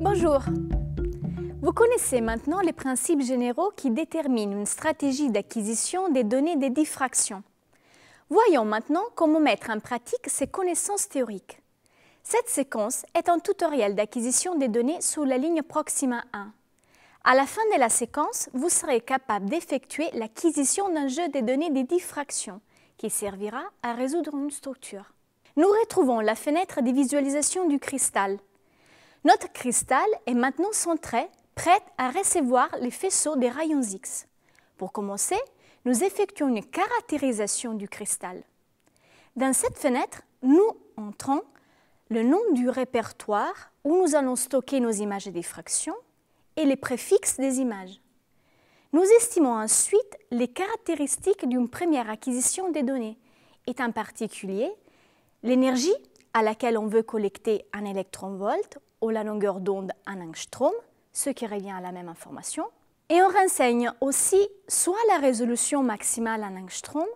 Bonjour. Vous connaissez maintenant les principes généraux qui déterminent une stratégie d'acquisition des données des diffractions. Voyons maintenant comment mettre en pratique ces connaissances théoriques. Cette séquence est un tutoriel d'acquisition des données sous la ligne Proxima 1. À la fin de la séquence, vous serez capable d'effectuer l'acquisition d'un jeu de données des diffractions qui servira à résoudre une structure. Nous retrouvons la fenêtre des visualisations du cristal. Notre cristal est maintenant centré, prêt à recevoir les faisceaux des rayons X. Pour commencer, nous effectuons une caractérisation du cristal. Dans cette fenêtre, nous entrons le nom du répertoire où nous allons stocker nos images de diffraction et les préfixes des images. Nous estimons ensuite les caractéristiques d'une première acquisition des données, et en particulier l'énergie à laquelle on veut collecter un électron-volt ou la longueur d'onde en angstrom, ce qui revient à la même information. Et on renseigne aussi soit la résolution maximale en angstrom,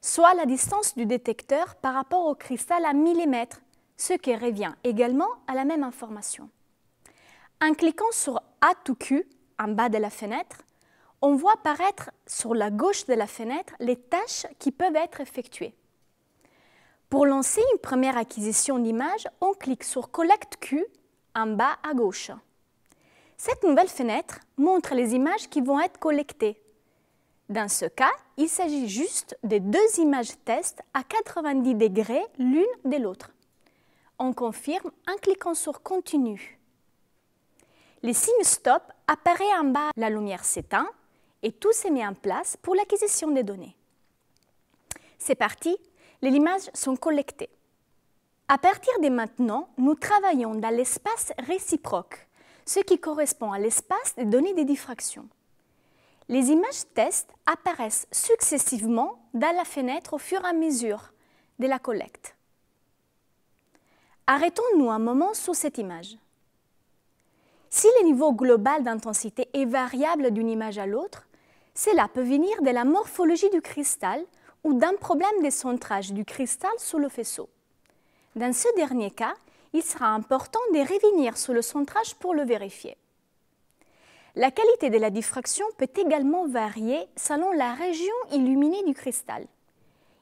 soit la distance du détecteur par rapport au cristal à millimètres, ce qui revient également à la même information. En cliquant sur A to Q en bas de la fenêtre, on voit apparaître sur la gauche de la fenêtre les tâches qui peuvent être effectuées. Pour lancer une première acquisition d'image, on clique sur Collect Q en bas à gauche. Cette nouvelle fenêtre montre les images qui vont être collectées. Dans ce cas, il s'agit juste des deux images test à 90 degrés l'une de l'autre. On confirme en cliquant sur Continue. Les signes stop apparaît en bas, la lumière s'éteint et tout se met en place pour l'acquisition des données. C'est parti, les images sont collectées. À partir de maintenant, nous travaillons dans l'espace réciproque, ce qui correspond à l'espace des données de diffraction. Les images test apparaissent successivement dans la fenêtre au fur et à mesure de la collecte. Arrêtons-nous un moment sur cette image. Si le niveau global d'intensité est variable d'une image à l'autre, cela peut venir de la morphologie du cristal ou d'un problème de centrage du cristal sous le faisceau. Dans ce dernier cas, il sera important de revenir sur le centrage pour le vérifier. La qualité de la diffraction peut également varier selon la région illuminée du cristal.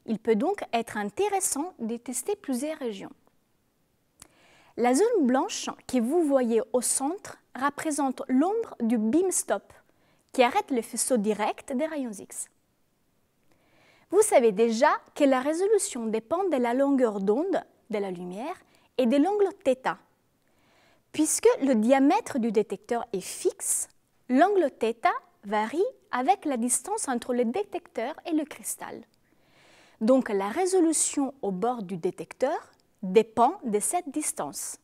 Il peut donc être intéressant de tester plusieurs régions. La zone blanche que vous voyez au centre représente l'ombre du beam stop qui arrête le faisceau direct des rayons X. Vous savez déjà que la résolution dépend de la longueur d'onde de la lumière et de l'angle θ. Puisque le diamètre du détecteur est fixe, l'angle θ varie avec la distance entre le détecteur et le cristal. Donc la résolution au bord du détecteur dépend de cette distance.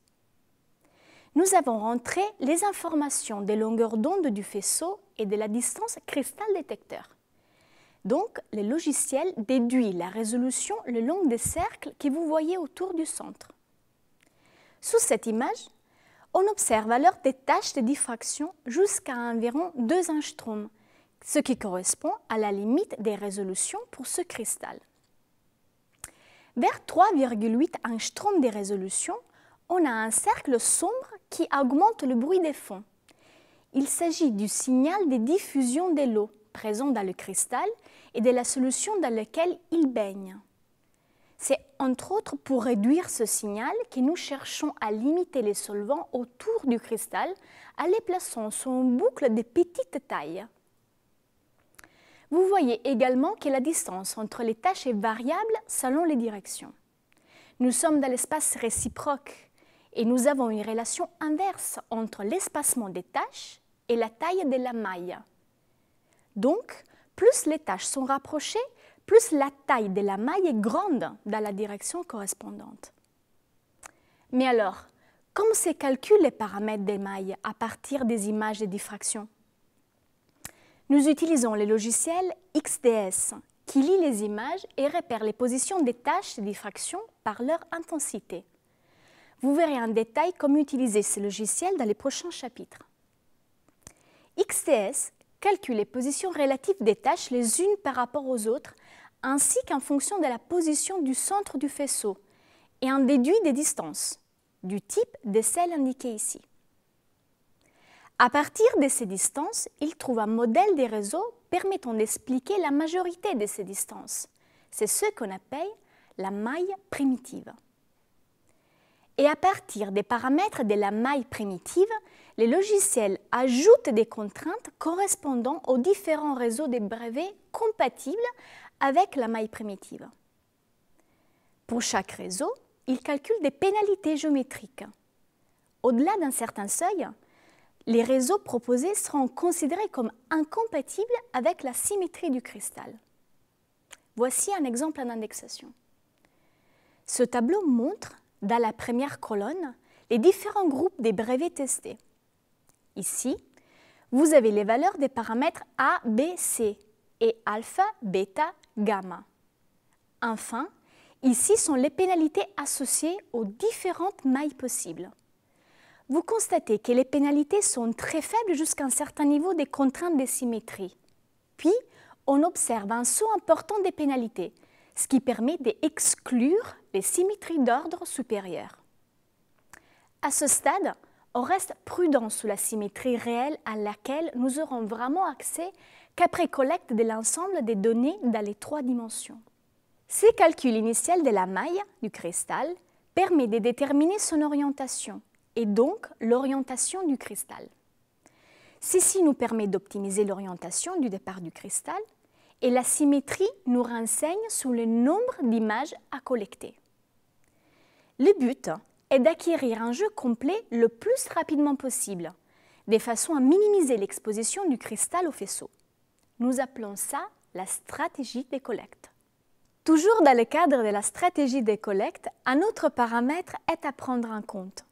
Nous avons rentré les informations des longueurs d'onde du faisceau et de la distance cristal-détecteur. Donc, le logiciel déduit la résolution le long des cercles que vous voyez autour du centre. Sous cette image, on observe alors des tâches de diffraction jusqu'à environ 2 angstroms, ce qui correspond à la limite des résolutions pour ce cristal. Vers 3,8 angstroms de résolution, on a un cercle sombre qui augmente le bruit des fonds. Il s'agit du signal de diffusion de l'eau présent dans le cristal et de la solution dans laquelle il baigne. C'est entre autres pour réduire ce signal que nous cherchons à limiter les solvants autour du cristal en les plaçant sur une boucle de petite taille. Vous voyez également que la distance entre les tâches est variable selon les directions. Nous sommes dans l'espace réciproque et nous avons une relation inverse entre l'espacement des tâches et la taille de la maille. Donc, plus les tâches sont rapprochées, plus la taille de la maille est grande dans la direction correspondante. Mais alors, comment se calculent les paramètres des mailles à partir des images de diffraction nous utilisons le logiciel XDS qui lit les images et repère les positions des tâches et des par leur intensité. Vous verrez en détail comment utiliser ce logiciel dans les prochains chapitres. XDS calcule les positions relatives des tâches les unes par rapport aux autres, ainsi qu'en fonction de la position du centre du faisceau, et en déduit des distances, du type de celles indiquées ici. À partir de ces distances, il trouve un modèle des réseaux permettant d'expliquer la majorité de ces distances. C'est ce qu'on appelle la maille primitive. Et à partir des paramètres de la maille primitive, les logiciels ajoutent des contraintes correspondant aux différents réseaux de brevets compatibles avec la maille primitive. Pour chaque réseau, il calcule des pénalités géométriques. Au-delà d'un certain seuil, les réseaux proposés seront considérés comme incompatibles avec la symétrie du cristal. Voici un exemple en indexation. Ce tableau montre, dans la première colonne, les différents groupes des brevets testés. Ici, vous avez les valeurs des paramètres A, B, C et alpha, bêta, gamma. Enfin, ici sont les pénalités associées aux différentes mailles possibles vous constatez que les pénalités sont très faibles jusqu'à un certain niveau des contraintes de symétrie. Puis, on observe un saut important des pénalités, ce qui permet d'exclure les symétries d'ordre supérieur. À ce stade, on reste prudent sur la symétrie réelle à laquelle nous aurons vraiment accès qu'après collecte de l'ensemble des données dans les trois dimensions. Ces calculs initial de la maille du cristal permettent de déterminer son orientation, et donc l'orientation du cristal. Ceci nous permet d'optimiser l'orientation du départ du cristal et la symétrie nous renseigne sur le nombre d'images à collecter. Le but est d'acquérir un jeu complet le plus rapidement possible, de façon à minimiser l'exposition du cristal au faisceau. Nous appelons ça la stratégie des collectes. Toujours dans le cadre de la stratégie des collectes, un autre paramètre est à prendre en compte,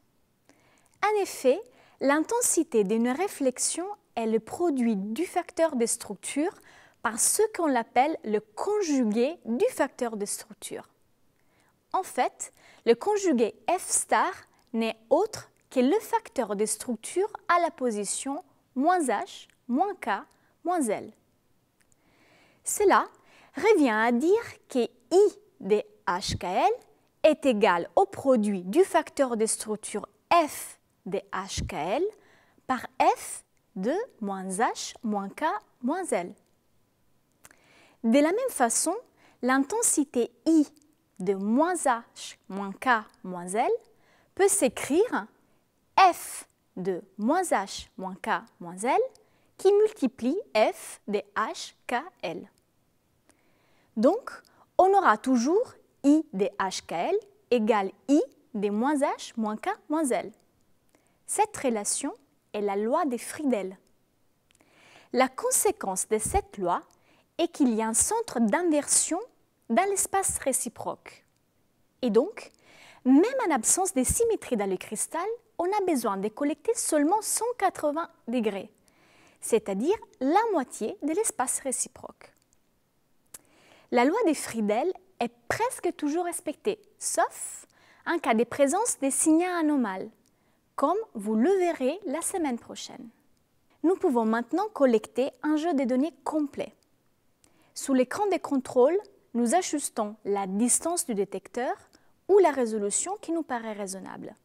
en effet, l'intensité d'une réflexion est le produit du facteur de structure par ce qu'on appelle le conjugué du facteur de structure. En fait, le conjugué F star n'est autre que le facteur de structure à la position moins H, moins K, moins L. Cela revient à dire que I de HKL est égal au produit du facteur de structure F des HKL par F de moins H moins K moins L. De la même façon, l'intensité I de moins H moins K moins L peut s'écrire F de moins H moins K moins L qui multiplie F de HKL. Donc, on aura toujours I de HKL égale I de moins H moins K moins L. Cette relation est la loi des Friedel. La conséquence de cette loi est qu'il y a un centre d'inversion dans l'espace réciproque. Et donc, même en absence de symétrie dans le cristal, on a besoin de collecter seulement 180 degrés, c'est-à-dire la moitié de l'espace réciproque. La loi des Friedel est presque toujours respectée, sauf en cas de présence des signaux anomales comme vous le verrez la semaine prochaine. Nous pouvons maintenant collecter un jeu de données complet. Sous l'écran des contrôles, nous ajustons la distance du détecteur ou la résolution qui nous paraît raisonnable.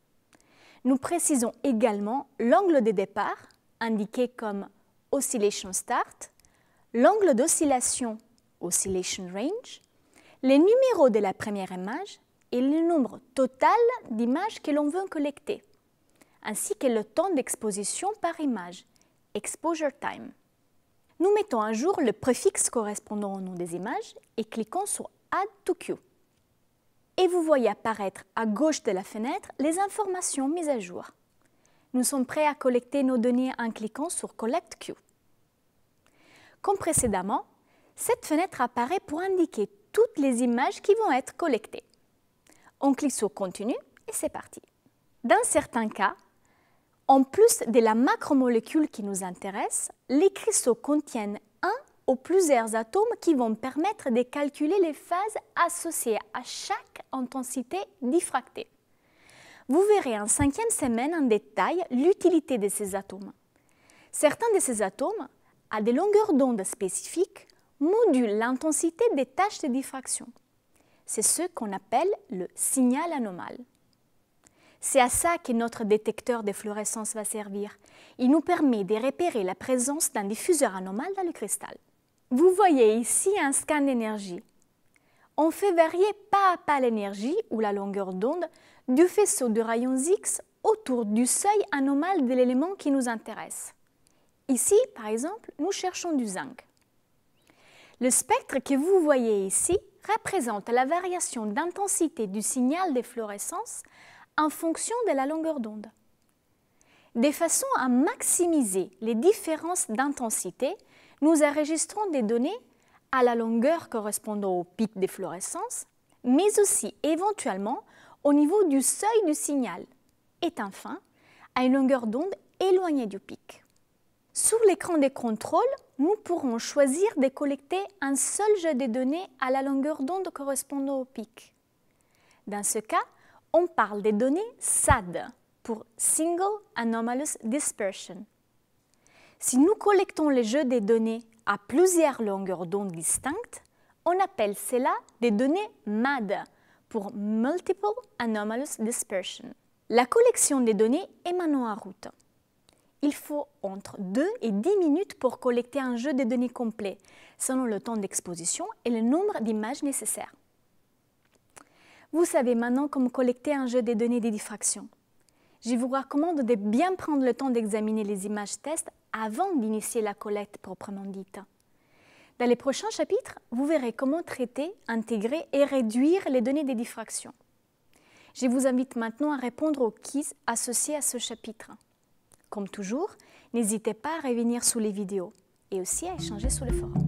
Nous précisons également l'angle de départ, indiqué comme Oscillation Start, l'angle d'oscillation, Oscillation Range, les numéros de la première image et le nombre total d'images que l'on veut collecter ainsi que le temps d'exposition par image, exposure time. Nous mettons à jour le préfixe correspondant au nom des images et cliquons sur Add to Queue. Et vous voyez apparaître à gauche de la fenêtre les informations mises à jour. Nous sommes prêts à collecter nos données en cliquant sur Collect Queue. Comme précédemment, cette fenêtre apparaît pour indiquer toutes les images qui vont être collectées. On clique sur Continue et c'est parti. Dans certains cas, en plus de la macromolécule qui nous intéresse, les cristaux contiennent un ou plusieurs atomes qui vont permettre de calculer les phases associées à chaque intensité diffractée. Vous verrez en cinquième semaine en détail l'utilité de ces atomes. Certains de ces atomes, à des longueurs d'onde spécifiques, modulent l'intensité des tâches de diffraction. C'est ce qu'on appelle le signal anomal. C'est à ça que notre détecteur de fluorescence va servir. Il nous permet de repérer la présence d'un diffuseur anormal dans le cristal. Vous voyez ici un scan d'énergie. On fait varier pas à pas l'énergie ou la longueur d'onde du faisceau de rayons X autour du seuil anormal de l'élément qui nous intéresse. Ici, par exemple, nous cherchons du zinc. Le spectre que vous voyez ici représente la variation d'intensité du signal fluorescence en fonction de la longueur d'onde. De façon à maximiser les différences d'intensité, nous enregistrons des données à la longueur correspondant au pic d'efflorescence, mais aussi éventuellement au niveau du seuil du signal et enfin à une longueur d'onde éloignée du pic. Sur l'écran des contrôles, nous pourrons choisir de collecter un seul jeu de données à la longueur d'onde correspondant au pic. Dans ce cas, on parle des données SAD pour Single Anomalous Dispersion. Si nous collectons les jeux des données à plusieurs longueurs d'onde distinctes, on appelle cela des données MAD pour Multiple Anomalous Dispersion. La collection des données est maintenant en route. Il faut entre 2 et 10 minutes pour collecter un jeu de données complet, selon le temps d'exposition et le nombre d'images nécessaires. Vous savez maintenant comment collecter un jeu des données des diffractions. Je vous recommande de bien prendre le temps d'examiner les images tests avant d'initier la collecte proprement dite. Dans les prochains chapitres, vous verrez comment traiter, intégrer et réduire les données des diffractions. Je vous invite maintenant à répondre aux quiz associés à ce chapitre. Comme toujours, n'hésitez pas à revenir sous les vidéos et aussi à échanger sous le forum.